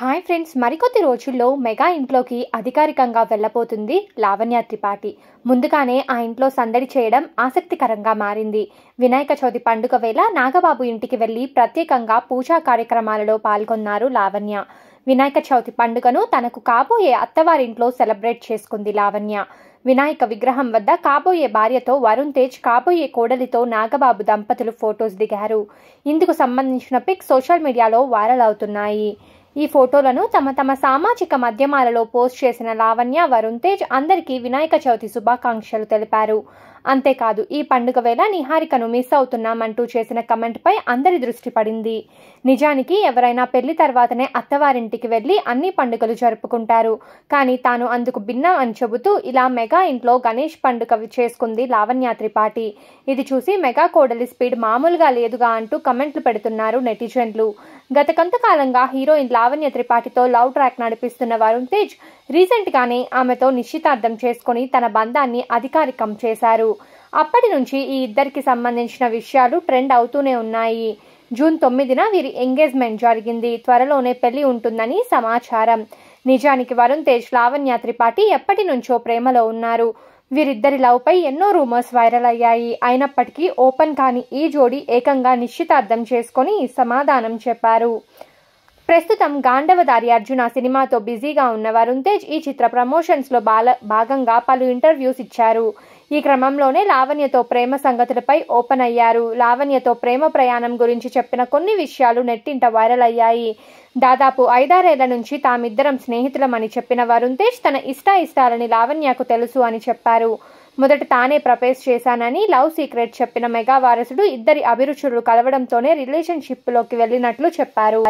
hi friends మరికొద్ది రోజుల్లో mega ఇంట్లోకి అధికారికంగా వెళ్ళబోతుంది లావణ్య త్రిపాఠి ముందుగానే ఆ ఇంట్లో సందడి చేయడం ఆసక్తికరంగా మారింది వినాయక చవితి పండుగ వేళ నాగబాబు ఇంటికి వెళ్ళి ప్రత్యేకంగా పూజా కార్యక్రమాలలో పాల్గొన్నారు లావణ్య వినాయక చవితి పండుగను తనకు కాబోయే అత్తవారింట్లో సెలబ్రేట్ చేసుకుంది లావణ్య వినాయక విగ్రహం వద్ద కాబోయే భార్యతో వరుణ్ తేజ్ కాబోయే కోడలితో నాగబాబు దంపతులు ఫొటోస్ దిగారు ఇందుకు సంబంధించిన పిక్ సోషల్ మీడియాలో వైరల్ అవుతున్నాయి ఈ ఫోటోలను తమ తమ సామాజిక మాధ్యమాలలో పోస్ట్ చేసిన లావణ్య వరుణ్ తేజ్ అందరికీ వినాయక చవితి శుభాకాంక్షలు తెలిపారు అంతేకాదు ఈ పండుగ వేళ నిహారికను మిస్ అవుతున్నామంటూ చేసిన కమెంట్పై అందరి దృష్టి పడింది నిజానికి ఎవరైనా పెళ్లి తర్వాతనే అత్తవారింటికి వెళ్ళి అన్ని పండుగలు జరుపుకుంటారు కానీ తాను అందుకు భిన్నం అని చెబుతూ ఇలా మెగా ఇంట్లో గణేష్ పండుగ చేసుకుంది లావణ్య త్రిపాఠి ఇది చూసి మెగా కోడలి స్పీడ్ మామూలుగా లేదుగా అంటూ కమెంట్లు పెడుతున్నారు నెటిజన్లు గత కొంతకాలంగా హీరోయిన్ లావణ్య త్రిపాఠితో లవ్ ట్రాక్ నడిపిస్తున్న వరుణ్ తేజ్ రీసెంట్గానే ఆమెతో నిశ్చితార్థం చేసుకుని తన బంధాన్ని అధికారికం చేశారు అప్పటి నుంచి ఈ ఇద్దరికి సంబంధించిన విషయాలు ట్రెండ్ అవుతూనే ఉన్నాయి జూన్ తొమ్మిదిన వీరి ఎంగేజ్మెంట్ జరిగింది త్వరలోనే పెళ్లి ఉంటుందని సమాచారం నిజానికి వరుణ్ తేజ్ లావణ్య త్రిపాఠి ఎప్పటి నుంచో ప్రేమలో ఉన్నారు వీరిద్దరి లవ్పై ఎన్నో రూమర్స్ వైరల్ అయ్యాయి అయినప్పటికీ ఓపెన్ కాని ఈ జోడీ ఏకంగా నిశ్చితార్థం చేసుకొని సమాధానం చెప్పారు ప్రస్తుతం గాండవదారి అర్జున సినిమాతో బిజీగా ఉన్న వరుణ్ తేజ్ ఈ చిత్ర ప్రమోషన్స్లో బాల భాగంగా పలు ఇంటర్వ్యూస్ ఇచ్చారు ఈ క్రమంలోనే లావణ్యతో ప్రేమ సంగతులపై ఓపెన్ అయ్యారు లావణ్యతో ప్రేమ ప్రయాణం గురించి చెప్పిన కొన్ని విషయాలు నెట్టింట వైరల్ అయ్యాయి దాదాపు ఐదారేళ్ల నుంచి తామిద్దరం స్నేహితులమని చెప్పిన వరుణ్ తేజ్ తన ఇష్టాయిష్టాలని లావణ్యకు తెలుసు అని చెప్పారు మొదట తానే ప్రపోజ్ చేశానని లవ్ సీక్రెట్ చెప్పిన మెగా వారసుడు ఇద్దరి అభిరుచులు కలవడంతోనే రిలేషన్షిప్లోకి వెళ్ళినట్లు చెప్పారు